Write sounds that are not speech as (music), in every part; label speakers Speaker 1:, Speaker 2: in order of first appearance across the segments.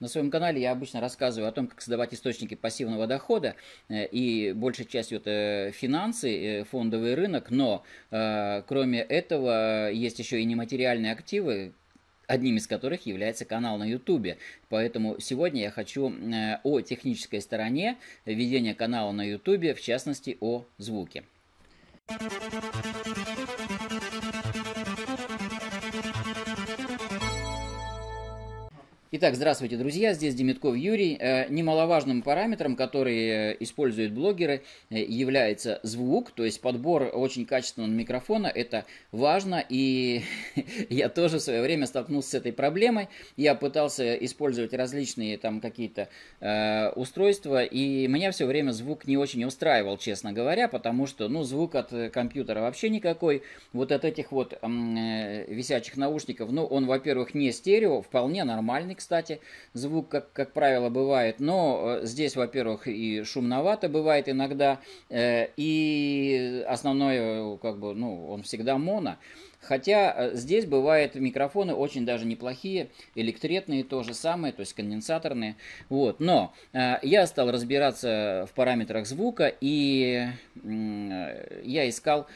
Speaker 1: На своем канале я обычно рассказываю о том, как создавать источники пассивного дохода, э, и большей частью это финансы, э, фондовый рынок, но э, кроме этого есть еще и нематериальные активы, одним из которых является канал на YouTube. Поэтому сегодня я хочу о технической стороне ведения канала на YouTube, в частности о звуке. Итак, здравствуйте, друзья, здесь Демитков Юрий. Э, немаловажным параметром, который э, используют блогеры, э, является звук, то есть подбор очень качественного микрофона, это важно, и (laughs) я тоже в свое время столкнулся с этой проблемой. Я пытался использовать различные там какие-то э, устройства, и меня все время звук не очень устраивал, честно говоря, потому что, ну, звук от компьютера вообще никакой, вот от этих вот э, висячих наушников, ну, он, во-первых, не стерео, вполне нормальный, кстати, звук, как, как правило, бывает, но э, здесь, во-первых, и шумновато бывает иногда, э, и основное, э, как бы, ну, он всегда моно. Хотя здесь бывают микрофоны очень даже неплохие, электретные то же самое, то есть конденсаторные. Вот. Но э, я стал разбираться в параметрах звука, и э, я искал,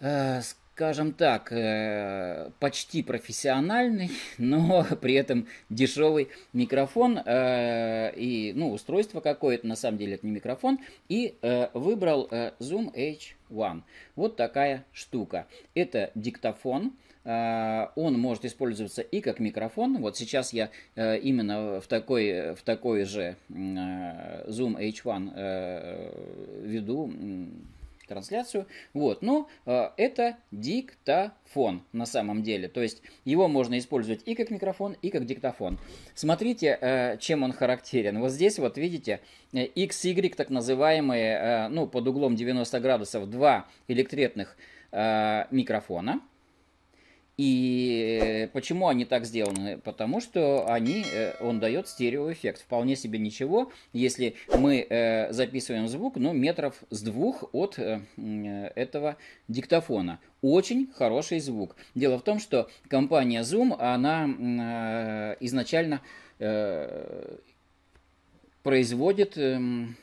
Speaker 1: э, скажем так, э, почти профессиональный, (laughs) но при этом дешевый микрофон э, и ну, устройство какое-то, на самом деле это не микрофон, и э, выбрал Zoom H1. Вот такая штука. Это диктофон, он может использоваться и как микрофон. Вот сейчас я именно в такой, в такой же Zoom H1 веду трансляцию. Вот, но ну, э, это диктофон на самом деле. То есть его можно использовать и как микрофон, и как диктофон. Смотрите, э, чем он характерен. Вот здесь вот видите э, XY, так называемые, э, ну, под углом 90 градусов, два электретных э, микрофона – и э, почему они так сделаны? Потому что они, э, он дает стереоэффект. Вполне себе ничего, если мы э, записываем звук, ну, метров с двух от этого диктофона. Очень хороший звук. Дело в том, что компания Zoom, она изначально производит эм,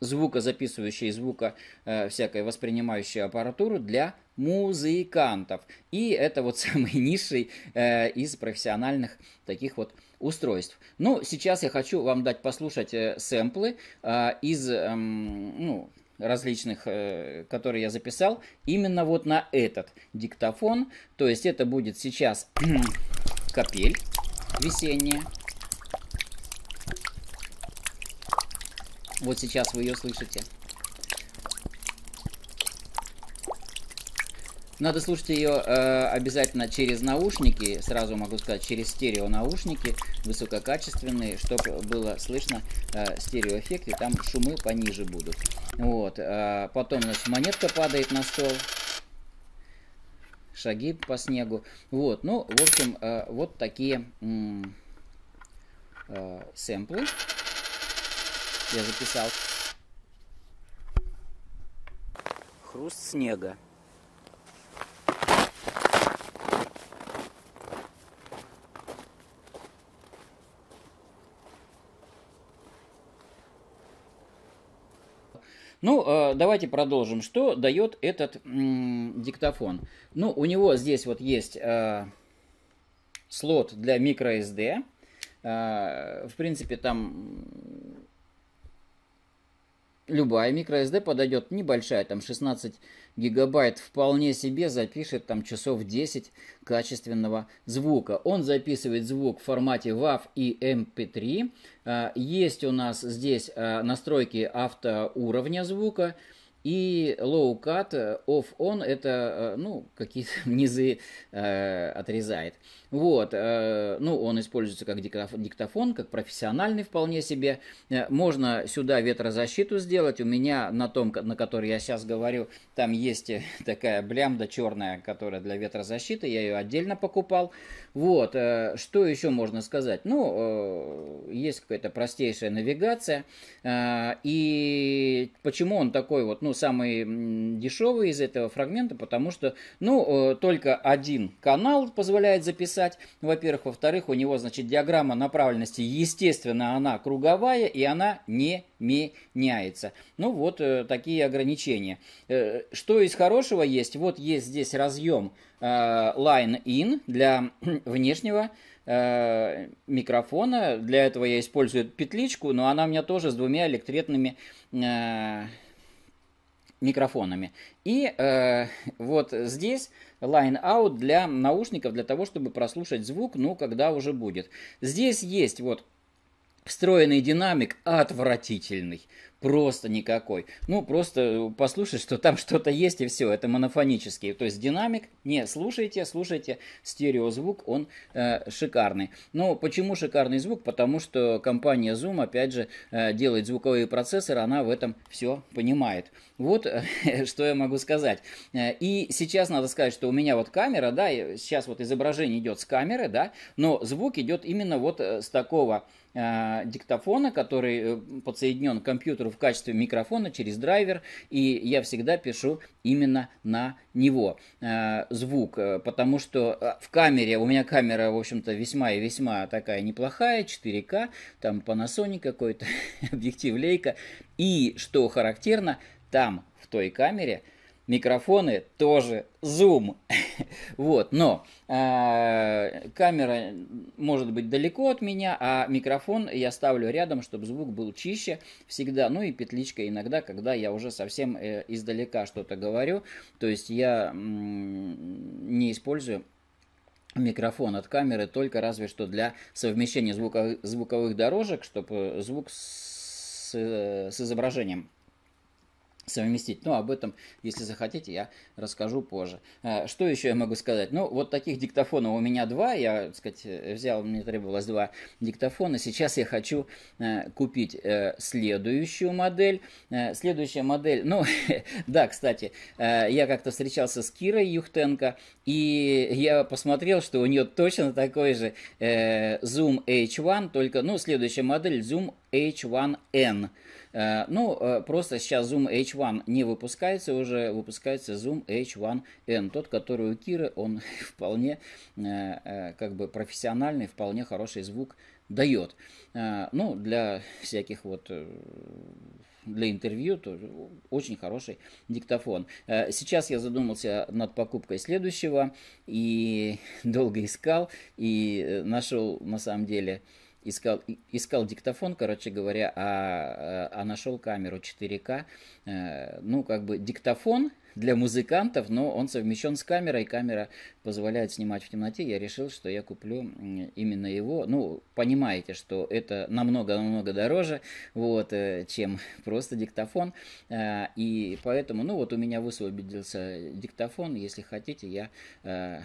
Speaker 1: звукозаписывающей, звука, всякой воспринимающей аппаратуру для музыкантов. И это вот (laughs) самый низший э, из профессиональных таких вот устройств. Ну, сейчас я хочу вам дать послушать э, сэмплы э, из э, ну, различных, э, которые я записал, именно вот на этот диктофон. То есть это будет сейчас (clears throat) капель весенняя. Вот сейчас вы ее слышите. Надо слушать ее э, обязательно через наушники, сразу могу сказать, через стерео наушники, высококачественные, чтобы было слышно э, стереоэффекты, там шумы пониже будут. Вот, э, потом, значит, монетка падает на стол, шаги по снегу. Вот, ну, в общем, э, вот такие э, сэмплы я записал. Хруст снега. Ну, э, давайте продолжим. Что дает этот диктофон? Ну, у него здесь вот есть э, слот для microSD. Э, в принципе, там любая microSD подойдет небольшая, там 16 гигабайт, вполне себе запишет там часов 10 качественного звука. Он записывает звук в формате WAV и MP3. А, есть у нас здесь а, настройки автоуровня звука. И low cut, э, off on это, э, ну, какие-то (laughs) низы э, отрезает. Вот, э, ну, он используется как диктофон, как профессиональный вполне себе. Э, можно сюда ветрозащиту сделать. У меня на том, на который я сейчас говорю, там есть э, (laughs) такая блямда черная, которая для ветрозащиты. Я ее отдельно покупал. Вот, что еще можно сказать? Ну, есть какая-то простейшая навигация. И почему он такой вот, ну, самый дешевый из этого фрагмента? Потому что, ну, только один канал позволяет записать писать, во-первых. Во-вторых, у него, значит, диаграмма направленности, естественно, она круговая, и она не меняется. Ну вот э, такие ограничения. Э, что из хорошего есть? Вот есть здесь разъем э, Line-In для (clears throat) внешнего э, микрофона. Для этого я использую петличку, но она у меня тоже с двумя электретными э, микрофонами. И э, вот здесь line-out для наушников, для того, чтобы прослушать звук, ну, когда уже будет. Здесь есть вот Встроенный динамик отвратительный, просто никакой. Ну, просто э, послушать, что там (laughs) что-то есть, и все, это монофонический. То есть динамик, не, слушайте, слушайте, стереозвук, он э, шикарный. Но почему шикарный звук? Потому что компания Zoom, опять же, э, делает звуковые процессоры, она в этом все понимает. Вот э, (laughs) что я могу сказать. Э, и сейчас надо сказать, что у меня вот камера, да, сейчас вот изображение идет с камеры, да, но звук идет именно вот э, с такого Э, диктофона, который э, подсоединен к компьютеру в качестве микрофона через драйвер, и я всегда пишу именно на него э, звук, потому что в камере, у меня камера, в общем-то, весьма и весьма такая неплохая, 4К, там Panasonic какой-то, (laughs) объектив Лейка, и, что характерно, там, в той камере, микрофоны тоже Zoom. (laughs) (laughs) вот, но э, камера может быть далеко от меня, а микрофон я ставлю рядом, чтобы звук был чище всегда. Ну и петличка иногда, когда я уже совсем э, издалека что-то говорю. То есть я м- не использую микрофон от камеры только разве что для совмещения звуковых, звуковых дорожек, чтобы звук с, э, с изображением совместить. Но об этом, если захотите, я расскажу позже. Э, что еще я могу сказать? Ну, вот таких диктофонов у меня два. Я, так сказать, взял, мне требовалось два диктофона. Сейчас я хочу э, купить э, следующую модель. Следующая модель... Ну, (laughs) да, кстати, я как-то встречался с Кирой Юхтенко, и я посмотрел, что у нее точно такой же Zoom H1, только, ну, следующая модель Zoom H1N. Э, ну, э, просто сейчас Zoom H1 не выпускается уже, выпускается Zoom H1N. Тот, который у Киры, он (laughs) вполне э, как бы профессиональный, вполне хороший звук дает. Ну, для всяких вот для интервью, то очень хороший диктофон. Сейчас я задумался над покупкой следующего и (laughs) долго искал и нашел на самом деле искал, искал диктофон, короче говоря, а, а, а нашел камеру 4К. Э, ну, как бы диктофон для музыкантов, но он совмещен с камерой, камера позволяет снимать в темноте. Я решил, что я куплю именно его. Ну, понимаете, что это намного-намного дороже, вот, э, чем (laughs) просто диктофон. Э, и поэтому, ну, вот у меня высвободился диктофон. Если хотите, я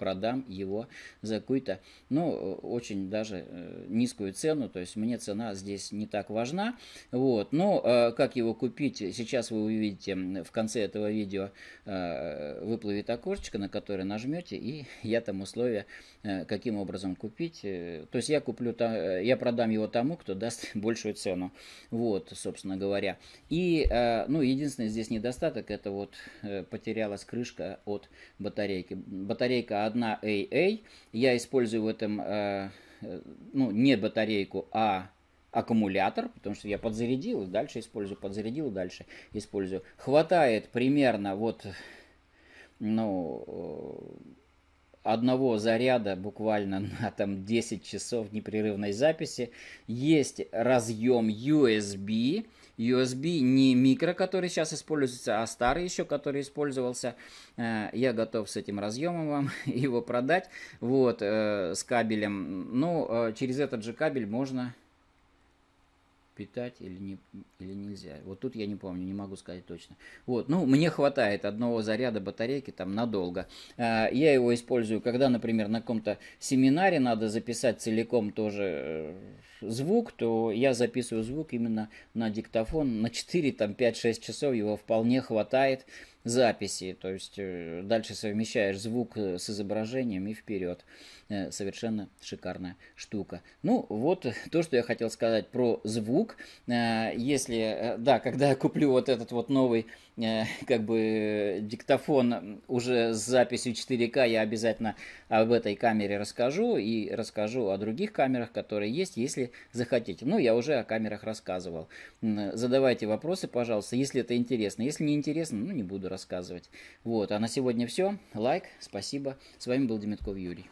Speaker 1: продам его за какую-то, ну, очень даже э, низкую цену, то есть мне цена здесь не так важна, вот, но э, как его купить, сейчас вы увидите в конце этого видео э, выплывет окошечко, на которое нажмете, и я там условия, э, каким образом купить, э, то есть я куплю, э, я продам его тому, кто даст (laughs) большую цену, вот, собственно говоря, и, ну, единственный здесь недостаток, это вот потерялась крышка от батарейки, батарейка одна AA. Я использую в этом э, э, ну, не батарейку, а аккумулятор, потому что я подзарядил, дальше использую, подзарядил, дальше использую. Хватает примерно вот, ну, э, одного заряда буквально (laughs) на там 10 часов непрерывной записи есть разъем USB. USB не микро, который сейчас используется, а старый еще, который использовался. Э, я готов с этим разъемом вам (laughs) его продать. Вот, э, с кабелем. Ну, э, через этот же кабель можно питать или, не, или нельзя. Вот тут я не помню, не могу сказать точно. Вот, ну, мне хватает одного заряда батарейки там надолго. А, я его использую, когда, например, на каком-то семинаре надо записать целиком тоже э, звук, то я записываю звук именно на диктофон. На 4, там, 5-6 часов его вполне хватает записи, то есть э, дальше совмещаешь звук э, с изображением и вперед. Э, совершенно шикарная штука. Ну, вот то, что я хотел сказать про звук. Если, да, когда я куплю вот этот вот новый Э, (laughs) как бы э, диктофон уже с записью 4К, я обязательно об этой камере расскажу и расскажу о других камерах, которые есть, если захотите. Ну, я уже о камерах рассказывал. Э, задавайте вопросы, пожалуйста, если это интересно. Если не интересно, ну, не буду рассказывать. Вот, а на сегодня все. Лайк, спасибо. С вами был Демитков Юрий.